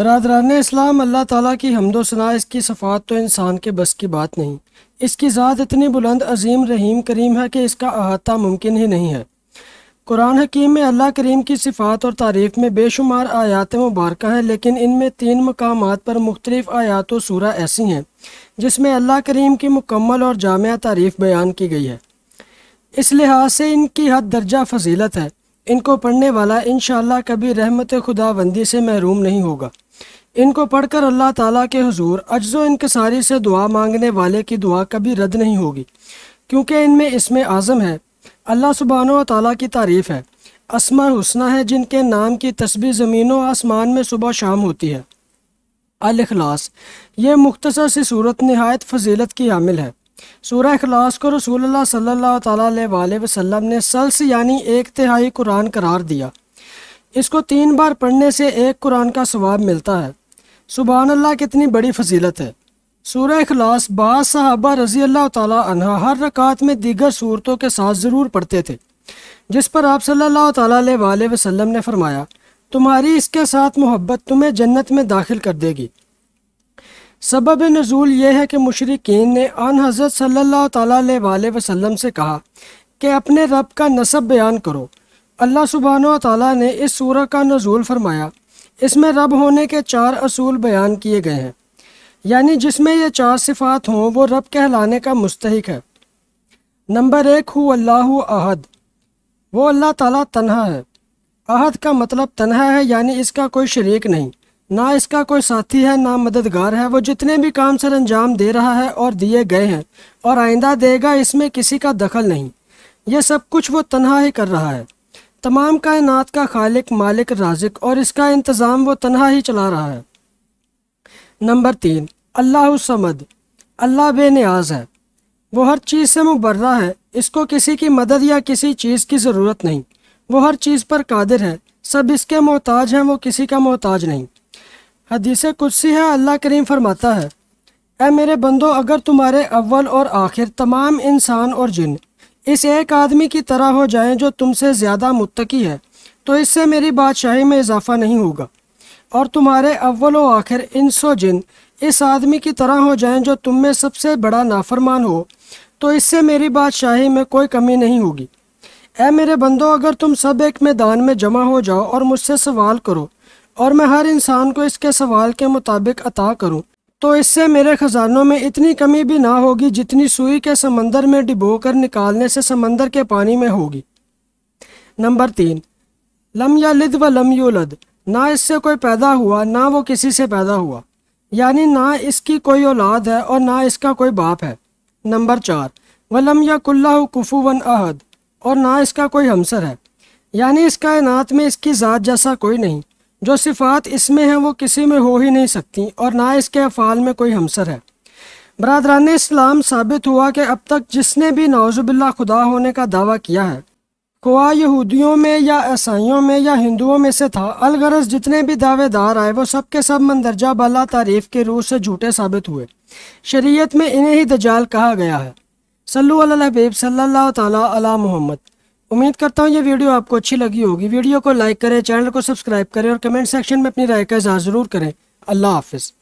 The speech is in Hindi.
बरदरान इस्लाम अल्लाह ताला की हमदोसना इसकी सफ़ात तो इंसान के बस की बात नहीं इसकी ज़ात इतनी बुलंद अजीम रहीम करीम है कि इसका अहाता मुमकिन ही नहीं है कुरान हकीम में अल्लाह करीम की सिफ़ात और तारीफ़ में बेशुमार आयात मुबारक हैं लेकिन इनमें तीन मकाम पर मुख्तलिफ़ आयात व सूरा ऐसी हैं जिसमें अल्लाह करीम की मुकम्मल और जाम तारीफ़ बयान की गई है इस लिहाज से इनकी हद दर्जा फजीलत है इनको पढ़ने वाला इन कभी रहमत खुदाबंदी से महरूम नहीं होगा इनको पढ़कर अल्लाह ताला के हजूर अज्जो इनकसारी से दुआ मांगने वाले की दुआ कभी रद्द नहीं होगी क्योंकि इनमें इसमें आज़म है अल्लाह सुबहान तला की तारीफ़ है असमा हुसना है जिनके नाम की तस्वीर ज़मीनों आसमान में सुबह शाम होती है अलखलास ये मुख्तसर सी सूरत नहायत फजीलत की हामिल है सूर्य अखलास को रसूल सल्ला वसम ने सल्स यानी एक तिहाई कुरान करार दिया इसको तीन बार पढ़ने से एक कुरान का स्वाब मिलता है सुबहान अल्लाह कितनी बड़ी फजीलत है सूर्य अखलास बाद साहबा रजी अल्लाह तह हर रकात में दीगर सूरतों के साथ ज़रूर पढ़ते थे जिस पर आप सल्लल्लाहु अलैहि वसल्लम ने फरमाया तुम्हारी इसके साथ मोहब्बत तुम्हें जन्नत में दाखिल कर देगी सबब नजूल यह है कि मशरकिन ने आन हज़रत सल्लल्लाहु अलैहि वसल्लम से कहा कि अपने रब का नसब बयान करो अल्लाह सुबहान तला ने इस सूरह का नजूल फरमाया इसमें रब होने के चार असूल बयान किए गए हैं यानी जिसमें ये चार सिफात हों वो रब कहलाने का मुस्तक है नंबर एक हु अल्लाह अहद वो अल्लाह ताला तन्हा है अहद का मतलब तन्हा है यानी इसका कोई शरीक नहीं ना इसका कोई साथी है ना मददगार है वो जितने भी काम सर अंजाम दे रहा है और दिए गए हैं और आइंदा देगा इसमें किसी का दखल नहीं यह सब कुछ वो तन्हा ही कर रहा है तमाम कायनात का खालिक मालिक राजिक और इसका इंतज़ाम वो तनहा ही चला रहा है नंबर तीन अल्लाह समद अल्लाह बेनियाज है वो हर चीज़ से मुबर्रा है इसको किसी की मदद या किसी चीज़ की ज़रूरत नहीं वो हर चीज़ पर कादिर है सब इसके मोहताज हैं वो किसी का मोहताज नहीं हदीस कुर्सी है अल्लाह करीम फरमाता है ए मेरे बंदो अगर तुम्हारे अव्वल और आखिर तमाम इंसान और जिन इस एक आदमी की तरह हो जाए जो तुमसे ज़्यादा मुत्तकी है तो इससे मेरी बादशाही में इजाफा नहीं होगा और तुम्हारे अव्वल व आखिर इन सो जिन इस आदमी की तरह हो जाए जो तुम में सबसे बड़ा नाफरमान हो तो इससे मेरी बादशाही में कोई कमी नहीं होगी ऐ मेरे बंदो अगर तुम सब एक मैदान में जमा हो जाओ और मुझसे सवाल करो और मैं हर इंसान को इसके सवाल के मुताबिक अता करूँ तो इससे मेरे ख़जानों में इतनी कमी भी ना होगी जितनी सुई के समंदर में डिबो कर निकालने से समंदर के पानी में होगी नंबर तीन लम या लिद व लम यूलद ना इससे कोई पैदा हुआ ना वो किसी से पैदा हुआ यानी ना इसकी कोई औलाद है और ना इसका कोई बाप है नंबर चार वलम या कुल्ला कुफूवन अहद और ना इसका कोई हमसर है यानी इस कायनात में इसकी ज़ात जैसा कोई नहीं जो सिफ़ात इसमें हैं वो किसी में हो ही नहीं सकती और ना इसके अफ़ाल में कोई हमसर है बरदरान इस्लाम साबित हुआ कि अब तक जिसने भी नौजुबिल्ला खुदा होने का दावा किया है खुआ यहूदियों में या ईसाइयों में या हिंदुओं में से था अलगरज जितने भी दावेदार आए वो सब के सब मंदरजा बला तारीफ़ के रूप से झूठे साबित हुए शरीयत में इन्हें ही दजाल कहा गया है सल्लल्लाहु अलैहि तला मोहम्मद उम्मीद करता हूँ ये वीडियो आपको अच्छी लगी होगी वीडियो को लाइक करें चैनल को सब्सक्राइब करें और कमेंट सेक्शन में अपनी राय का इजहार ज़रूर करें अल्लाह हाफिज़